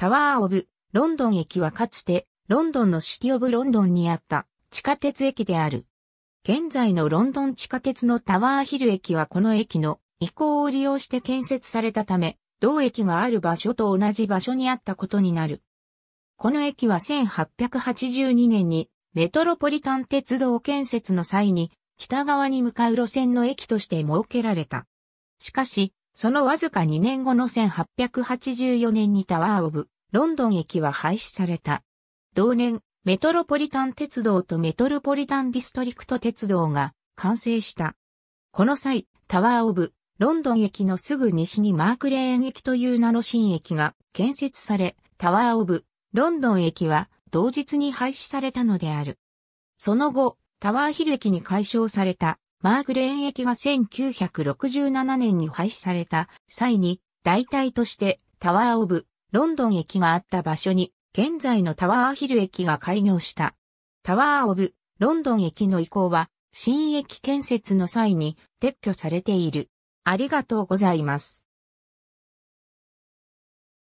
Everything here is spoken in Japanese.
タワー・オブ・ロンドン駅はかつて、ロンドンのシティ・オブ・ロンドンにあった地下鉄駅である。現在のロンドン地下鉄のタワーヒル駅はこの駅の移行を利用して建設されたため、同駅がある場所と同じ場所にあったことになる。この駅は1882年にメトロポリタン鉄道建設の際に北側に向かう路線の駅として設けられた。しかし、そのわずか2年後の1884年にタワー・オブ・ロンドン駅は廃止された。同年、メトロポリタン鉄道とメトロポリタンディストリクト鉄道が完成した。この際、タワー・オブ・ロンドン駅のすぐ西にマークレーン駅という名の新駅が建設され、タワー・オブ・ロンドン駅は同日に廃止されたのである。その後、タワーヒル駅に解消されたマーグレーン駅が1967年に廃止された際に、代替としてタワーオブロンドン駅があった場所に、現在のタワーヒル駅が開業した。タワーオブロンドン駅の移行は、新駅建設の際に撤去されている。ありがとうございます。